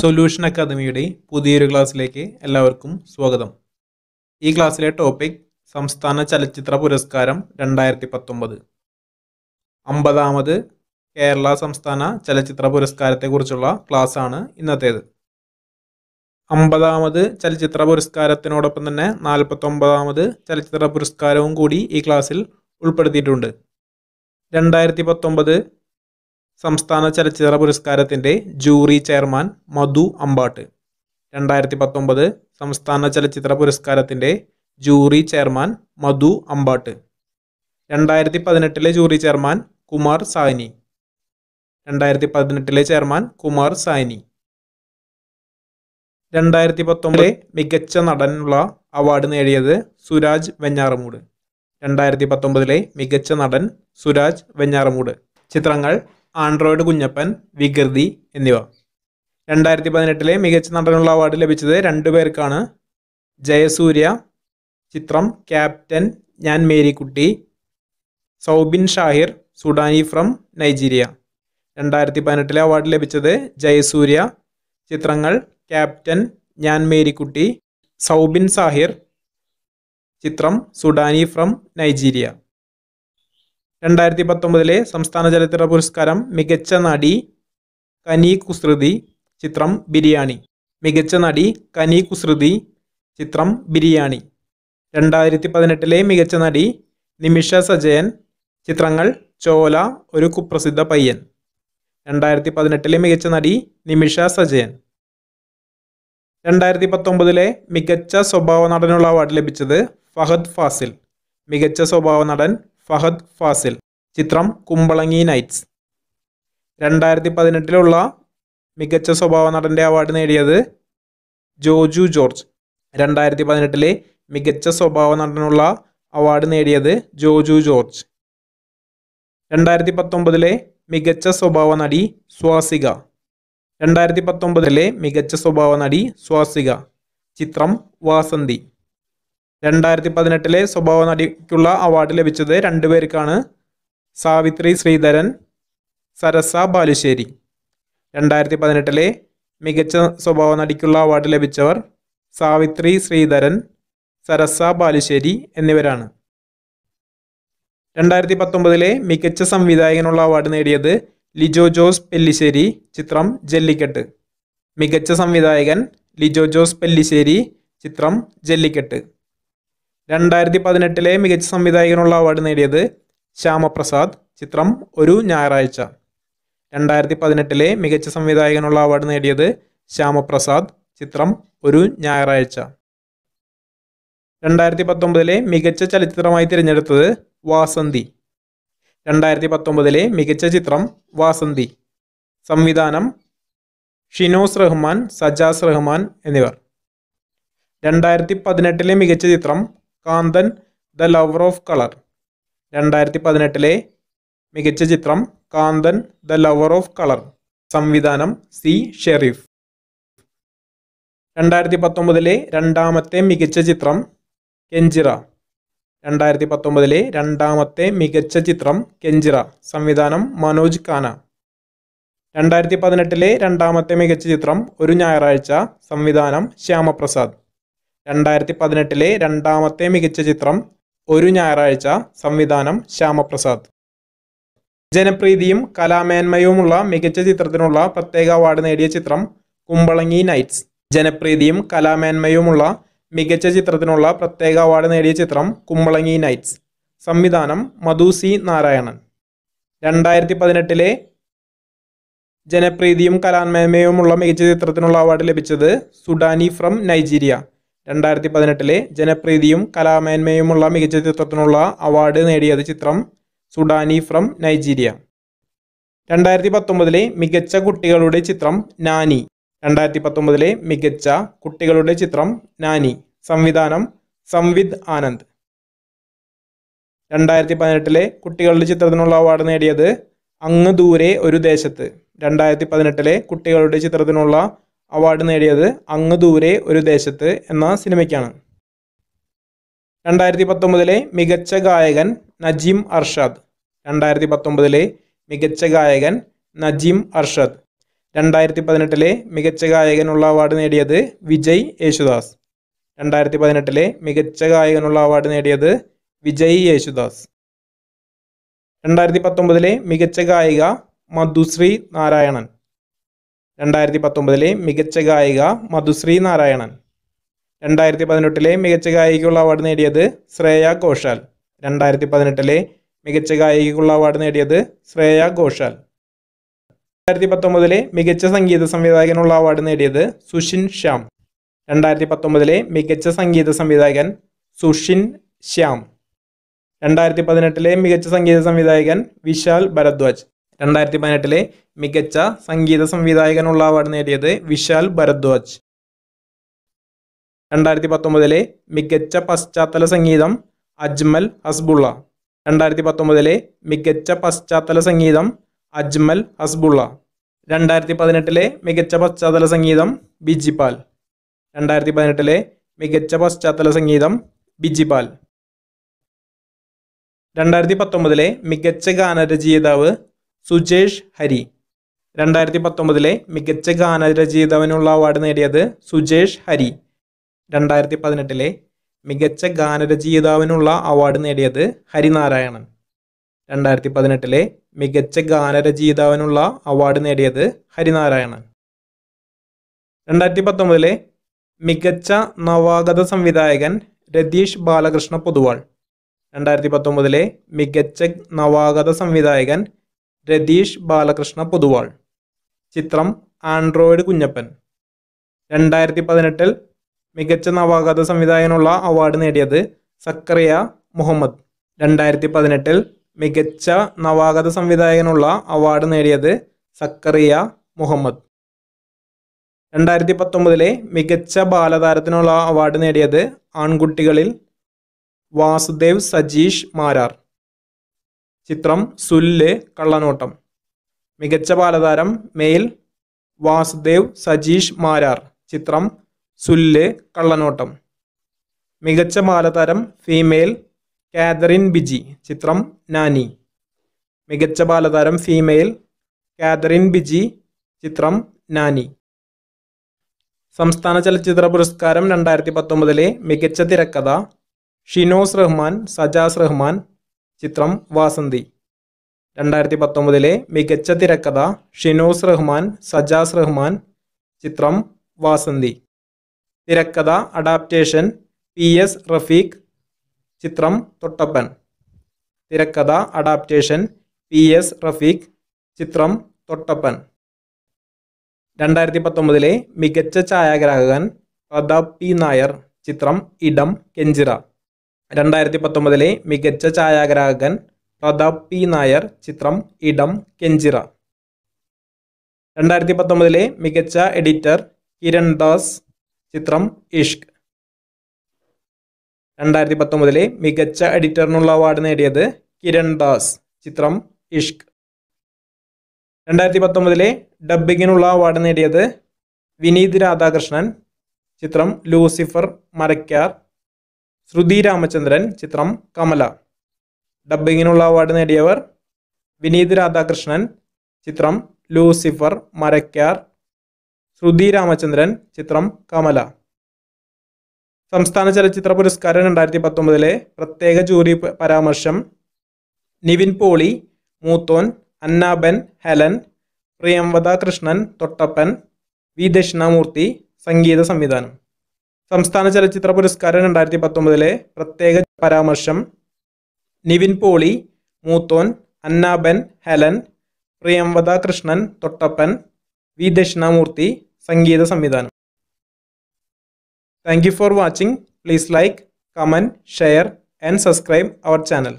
solution അക്കാദമിയുടെ പുതിയൊരു ക്ലാസ്സിലേക്ക് എല്ലാവർക്കും സ്വാഗതം ഈ ക്ലാസ്സിലെ ടോപ്പിക് സംസ്ഥാന ചലച്ചിത്ര പുരസ്കാരം രണ്ടായിരത്തി പത്തൊമ്പത് അമ്പതാമത് കേരള സംസ്ഥാന ചലച്ചിത്ര പുരസ്കാരത്തെക്കുറിച്ചുള്ള ക്ലാസ്സാണ് ഇന്നത്തേത് അമ്പതാമത് ചലച്ചിത്ര പുരസ്കാരത്തിനോടൊപ്പം തന്നെ നാൽപ്പത്തൊമ്പതാമത് ചലച്ചിത്ര പുരസ്കാരവും കൂടി ഈ ക്ലാസ്സിൽ ഉൾപ്പെടുത്തിയിട്ടുണ്ട് രണ്ടായിരത്തി പത്തൊമ്പത് സംസ്ഥാന ചലച്ചിത്ര പുരസ്കാരത്തിൻ്റെ ജൂറി ചെയർമാൻ മധു അമ്പാട്ട് രണ്ടായിരത്തി പത്തൊമ്പത് സംസ്ഥാന ചലച്ചിത്ര പുരസ്കാരത്തിൻ്റെ ജൂറി ചെയർമാൻ മധു അമ്പാട്ട് രണ്ടായിരത്തി പതിനെട്ടിലെ ജൂറി ചെയർമാൻ കുമാർ സാനി രണ്ടായിരത്തി പതിനെട്ടിലെ ചെയർമാൻ കുമാർ സാനി രണ്ടായിരത്തി പത്തൊമ്പതിലെ മികച്ച നടനുള്ള അവാർഡ് നേടിയത് സുരാജ് വെഞ്ഞാറമൂട് രണ്ടായിരത്തി പത്തൊമ്പതിലെ മികച്ച നടൻ സുരാജ് വെഞ്ഞാറമൂട് ചിത്രങ്ങൾ ആൻഡ്രോയിഡ് കുഞ്ഞപ്പൻ വികൃതി എന്നിവ രണ്ടായിരത്തി പതിനെട്ടിലെ മികച്ച നടനുള്ള അവാർഡ് ലഭിച്ചത് രണ്ടുപേർക്കാണ് ജയസൂര്യ ചിത്രം ക്യാപ്റ്റൻ ഞാൻ മേരിക്കുട്ടി സൗബിൻ ഷാഹിർ സുഡാനി ഫ്രം നൈജീരിയ രണ്ടായിരത്തി പതിനെട്ടിലെ അവാർഡ് ലഭിച്ചത് ജയസൂര്യ ചിത്രങ്ങൾ ക്യാപ്റ്റൻ ഞാൻ മേരിക്കുട്ടി സൗബിൻ സാഹിർ ചിത്രം സുഡാനി ഫ്രം നൈജീരിയ രണ്ടായിരത്തി പത്തൊമ്പതിലെ സംസ്ഥാന ചലച്ചിത്ര പുരസ്കാരം മികച്ച നടി കനി കുസൃതി ചിത്രം ബിരിയാണി മികച്ച നടി കനി കുസൃതി ചിത്രം ബിരിയാണി രണ്ടായിരത്തി പതിനെട്ടിലെ മികച്ച നടി നിമിഷ സജയൻ ചിത്രങ്ങൾ ചോല ഒരു കുപ്രസിദ്ധ പയ്യൻ രണ്ടായിരത്തി പതിനെട്ടിലെ മികച്ച നടി നിമിഷ സജയൻ രണ്ടായിരത്തി പത്തൊമ്പതിലെ മികച്ച സ്വഭാവ നടനുള്ള അവാർഡ് ലഭിച്ചത് ഫഹദ് ഫാസിൽ മികച്ച സ്വഭാവ നടൻ ഫഹദ് ഫാസിൽ ചിത്രം കുമ്പളങ്ങി നൈറ്റ്സ് രണ്ടായിരത്തി പതിനെട്ടിലുള്ള മികച്ച സ്വഭാവ നടൻ്റെ അവാർഡ് നേടിയത് ജോജു ജോർജ് രണ്ടായിരത്തി പതിനെട്ടിലെ മികച്ച സ്വഭാവ നടനുള്ള അവാർഡ് നേടിയത് ജോജു ജോർജ് രണ്ടായിരത്തി പത്തൊമ്പതിലെ മികച്ച സ്വഭാവ നടി സ്വാസിക രണ്ടായിരത്തി പത്തൊമ്പതിലെ മികച്ച സ്വഭാവ നടി സ്വാസിക ചിത്രം വാസന്തി രണ്ടായിരത്തി പതിനെട്ടിലെ സ്വഭാവ നടിക്കുള്ള അവാർഡ് ലഭിച്ചത് രണ്ടുപേർക്കാണ് സാവിത്രി ശ്രീധരൻ സരസ ബാലുശ്ശേരി രണ്ടായിരത്തി പതിനെട്ടിലെ മികച്ച സ്വഭാവ നടിക്കുള്ള അവാർഡ് ലഭിച്ചവർ സാവിത്രി ശ്രീധരൻ സരസ ബാലുശ്ശേരി എന്നിവരാണ് രണ്ടായിരത്തി പത്തൊമ്പതിലെ മികച്ച സംവിധായകനുള്ള അവാർഡ് നേടിയത് ലിജോ ജോസ് പെല്ലിശ്ശേരി ചിത്രം ജല്ലിക്കെട്ട് മികച്ച സംവിധായകൻ ലിജോ ജോസ് പെല്ലിശ്ശേരി ചിത്രം ജല്ലിക്കെട്ട് രണ്ടായിരത്തി പതിനെട്ടിലെ മികച്ച സംവിധായകനുള്ള അവാർഡ് നേടിയത് ശ്യാമപ്രസാദ് ചിത്രം ഒരു ഞായറാഴ്ച രണ്ടായിരത്തി പതിനെട്ടിലെ മികച്ച സംവിധായകനുള്ള അവാർഡ് നേടിയത് ശ്യാമപ്രസാദ് ചിത്രം ഒരു ഞായറാഴ്ച രണ്ടായിരത്തി പത്തൊമ്പതിലെ മികച്ച ചലച്ചിത്രമായി തിരഞ്ഞെടുത്തത് വാസന്തി രണ്ടായിരത്തി പത്തൊമ്പതിലെ മികച്ച ചിത്രം വാസന്തി സംവിധാനം ഷിനോസ് റഹ്മാൻ സജാസ് റഹ്മാൻ എന്നിവർ രണ്ടായിരത്തി പതിനെട്ടിലെ മികച്ച ചിത്രം Kanthan the lover of colour രണ്ടായിരത്തി പതിനെട്ടിലെ മികച്ച ചിത്രം Kanthan the lover of colour സംവിധാനം സി ഷെരീഫ് രണ്ടായിരത്തി പത്തൊമ്പതിലെ രണ്ടാമത്തെ മികച്ച ചിത്രം കെഞ്ചിറ രണ്ടായിരത്തി പത്തൊമ്പതിലെ രണ്ടാമത്തെ മികച്ച ചിത്രം കെഞ്ചിറ സംവിധാനം മനോജ് ഖാന രണ്ടായിരത്തി പതിനെട്ടിലെ രണ്ടാമത്തെ മികച്ച ചിത്രം ഒരു ഞായറാഴ്ച സംവിധാനം ശ്യാമപ്രസാദ് രണ്ടായിരത്തി പതിനെട്ടിലെ രണ്ടാമത്തെ മികച്ച ചിത്രം ഒരു ഞായറാഴ്ച സംവിധാനം ശ്യാമപ്രസാദ് ജനപ്രീതിയും കലാമേന്മയുമുള്ള മികച്ച ചിത്രത്തിനുള്ള പ്രത്യേക അവാർഡ് നേടിയ ചിത്രം കുമ്പളങ്ങി നൈറ്റ്സ് ജനപ്രീതിയും കലാമേന്മയുമുള്ള മികച്ച ചിത്രത്തിനുള്ള പ്രത്യേക അവാർഡ് നേടിയ ചിത്രം കുമ്പളങ്ങി നൈറ്റ്സ് സംവിധാനം മധു സി നാരായണൻ രണ്ടായിരത്തി പതിനെട്ടിലെ ജനപ്രീതിയും കലാമേന്മയുമുള്ള മികച്ച ചിത്രത്തിനുള്ള അവാർഡ് ലഭിച്ചത് സുഡാനി ഫ്രം നൈജീരിയ രണ്ടായിരത്തി പതിനെട്ടിലെ ജനപ്രീതിയും കലാമേന്മയുമുള്ള മികച്ച ചിത്രത്തിനുള്ള അവാർഡ് നേടിയത് ചിത്രം സുഡാനി ഫ്രം നൈജീരിയ രണ്ടായിരത്തി പത്തൊമ്പതിലെ മികച്ച കുട്ടികളുടെ ചിത്രം നാനി രണ്ടായിരത്തി പത്തൊമ്പതിലെ മികച്ച കുട്ടികളുടെ ചിത്രം നാനി സംവിധാനം സംവിദ് ആനന്ദ് രണ്ടായിരത്തി പതിനെട്ടിലെ കുട്ടികളുടെ ചിത്രത്തിനുള്ള അവാർഡ് നേടിയത് അങ്ങ് ദൂരെ ഒരു ദേശത്ത് രണ്ടായിരത്തി പതിനെട്ടിലെ കുട്ടികളുടെ ചിത്രത്തിനുള്ള അവാർഡ് നേടിയത് അങ്ങ് ദൂരെ ഒരു ദേശത്ത് എന്ന സിനിമയ്ക്കാണ് രണ്ടായിരത്തി പത്തൊമ്പതിലെ മികച്ച ഗായകൻ നജീം അർഷാദ് രണ്ടായിരത്തി പത്തൊമ്പതിലെ മികച്ച ഗായകൻ നജീം അർഷാദ് രണ്ടായിരത്തി പതിനെട്ടിലെ മികച്ച ഗായകനുള്ള അവാർഡ് നേടിയത് വിജയ് യേശുദാസ് രണ്ടായിരത്തി പതിനെട്ടിലെ മികച്ച ഗായകനുള്ള അവാർഡ് നേടിയത് വിജയ് യേശുദാസ് രണ്ടായിരത്തി പത്തൊമ്പതിലെ മികച്ച ഗായിക മധുശ്രീ നാരായണൻ രണ്ടായിരത്തി പത്തൊമ്പതിലെ മികച്ച ഗായിക മധുശ്രീ നാരായണൻ രണ്ടായിരത്തി പതിനെട്ടിലെ മികച്ച ഗായികയ്ക്കുള്ള അവാർഡ് നേടിയത് ശ്രേയ ഘോഷാൽ രണ്ടായിരത്തി പതിനെട്ടിലെ മികച്ച ഗായികയ്ക്കുള്ള അവാർഡ് നേടിയത് ശ്രേയ ഘോഷാൽ രണ്ടായിരത്തി പത്തൊമ്പതിലെ മികച്ച സംഗീത സംവിധായകനുള്ള അവാർഡ് നേടിയത് സുഷിൻ ശ്യാം രണ്ടായിരത്തി പത്തൊമ്പതിലെ മികച്ച സംഗീത സംവിധായകൻ സുഷിൻ ശ്യാം രണ്ടായിരത്തി പതിനെട്ടിലെ മികച്ച സംഗീത സംവിധായകൻ വിശാൽ ഭരദ്വാജ് രണ്ടായിരത്തി പതിനെട്ടിലെ മികച്ച സംഗീത സംവിധായകനുള്ള അവാർഡ് നേടിയത് വിശാൽ ഭരദ്വാജ് രണ്ടായിരത്തി പത്തൊമ്പതിലെ മികച്ച പശ്ചാത്തല സംഗീതം അജ്മൽ ഹസ്ബുള്ള രണ്ടായിരത്തി പത്തൊമ്പതിലെ മികച്ച പശ്ചാത്തല സംഗീതം അജ്മൽ ഹസ്ബുള്ള രണ്ടായിരത്തി പതിനെട്ടിലെ മികച്ച പശ്ചാത്തല സംഗീതം ബിജിപാൽ രണ്ടായിരത്തി പതിനെട്ടിലെ മികച്ച പശ്ചാത്തല സംഗീതം ബിജിപാൽ രണ്ടായിരത്തി പത്തൊമ്പതിലെ മികച്ച ഗാനരചയിതാവ് സുജേഷ് ഹരി രണ്ടായിരത്തി പത്തൊമ്പതിലെ മികച്ച ഗാനരചയിതാവിനുള്ള അവാർഡ് നേടിയത് സുജേഷ് ഹരി രണ്ടായിരത്തി പതിനെട്ടിലെ മികച്ച ഗാനരചയിതാവിനുള്ള അവാർഡ് നേടിയത് ഹരിനാരായണൻ രണ്ടായിരത്തി പതിനെട്ടിലെ മികച്ച ഗാനരചയിതാവിനുള്ള അവാർഡ് നേടിയത് ഹരിനാരായണൻ രണ്ടായിരത്തി പത്തൊമ്പതിലെ മികച്ച നവാഗത സംവിധായകൻ രതീഷ് ബാലകൃഷ്ണ പൊതുവാൾ രണ്ടായിരത്തി പത്തൊമ്പതിലെ മികച്ച നവാഗത സംവിധായകൻ രതീഷ് ബാലകൃഷ്ണ പൊതുവാൾ ചിത്രം ആൻഡ്രോയിഡ് കുഞ്ഞപ്പൻ രണ്ടായിരത്തി പതിനെട്ടിൽ മികച്ച നവാഗത സംവിധായകനുള്ള അവാർഡ് നേടിയത് സക്കറിയ മുഹമ്മദ് രണ്ടായിരത്തി പതിനെട്ടിൽ മികച്ച നവാഗത സംവിധായകനുള്ള അവാർഡ് നേടിയത് സക്കറിയ മുഹമ്മദ് രണ്ടായിരത്തി പത്തൊമ്പതിലെ മികച്ച ബാലതാരത്തിനുള്ള അവാർഡ് നേടിയത് ആൺകുട്ടികളിൽ വാസുദേവ് സജീഷ് മാരാർ ചിത്രം സുല്ല് കള്ളനോട്ടം മികച്ച ബാലതാരം മെയിൽ വാസുദേവ് സജീഷ് മാരാർ ചിത്രം സുല്ല് കള്ളനോട്ടം മികച്ച ബാലതാരം ഫീമെയിൽ കാതറിൻ ബിജി ചിത്രം നാനി മികച്ച ബാലതാരം ഫീമെയിൽ കാതറിൻ ബിജി ചിത്രം നാനി സംസ്ഥാന ചലച്ചിത്ര പുരസ്കാരം രണ്ടായിരത്തി പത്തൊമ്പതിലെ മികച്ച തിരക്കഥ ഷിനോസ് റഹ്മാൻ സജാസ് റഹ്മാൻ ചിത്രം വാസന്തി രണ്ടായിരത്തി പത്തൊമ്പതിലെ മികച്ച തിരക്കഥ ഷിനോസ് റഹ്മാൻ സജാസ് റഹ്മാൻ ചിത്രം വാസന്തി തിരക്കഥ അഡാപ്റ്റേഷൻ പി എസ് റഫീഖ് ചിത്രം തൊട്ടപ്പൻ തിരക്കഥ അഡാപ്റ്റേഷൻ പി എസ് റഫീഖ് ചിത്രം തൊട്ടപ്പൻ രണ്ടായിരത്തി പത്തൊമ്പതിലെ മികച്ച ഛായാഗ്രാഹകൻ പ്രതാപ് പി നായർ ചിത്രം ഇടം കെഞ്ചിറ രണ്ടായിരത്തി പത്തൊമ്പതിലെ മികച്ച ഛായാഗ്രാഹകൻ പ്രതാപ് പി നായർ ചിത്രം ഇടം കെഞ്ചിറ രണ്ടായിരത്തി പത്തൊമ്പതിലെ മികച്ച എഡിറ്റർ കിരൺ ദാസ് ചിത്രം ഇഷ്ക് രണ്ടായിരത്തി പത്തൊമ്പതിലെ മികച്ച എഡിറ്ററിനുള്ള അവാർഡ് നേടിയത് കിരൺ ദാസ് ചിത്രം ഇഷ്ക് രണ്ടായിരത്തി പത്തൊമ്പതിലെ ഡബ്ബിങ്ങിനുള്ള അവാർഡ് നേടിയത് വിനീത് രാധാകൃഷ്ണൻ ചിത്രം ലൂസിഫർ മരക്കാർ ശ്രുതി രാമചന്ദ്രൻ ചിത്രം കമല ഡബിങ്ങിനുള്ള അവാർഡ് നേടിയവർ വിനീത് രാധാകൃഷ്ണൻ ചിത്രം ലൂസിഫർ മരക്കാർ ശ്രുതി രാമചന്ദ്രൻ ചിത്രം കമല സംസ്ഥാന ചലച്ചിത്ര പുരസ്കാരം രണ്ടായിരത്തി പത്തൊമ്പതിലെ പ്രത്യേക ജൂറി പരാമർശം നിവിൻ പോളി മൂത്തോൻ അന്നാബൻ ഹെലൻ പ്രിയംവദ കൃഷ്ണൻ തൊട്ടപ്പൻ വി ദക്ഷിണാമൂർത്തി സംഗീത സംവിധാനം സംസ്ഥാന ചലച്ചിത്ര പുരസ്കാരം രണ്ടായിരത്തി പത്തൊമ്പതിലെ പ്രത്യേക പരാമർശം നിവിൻ പോളി മൂത്തോൻ അന്നാബൻ ഹെലൻ പ്രിയംവദ കൃഷ്ണൻ തൊട്ടപ്പൻ വി ദക്ഷിണാമൂർത്തി സംഗീത സംവിധാനം thank you for watching please like comment share and subscribe our channel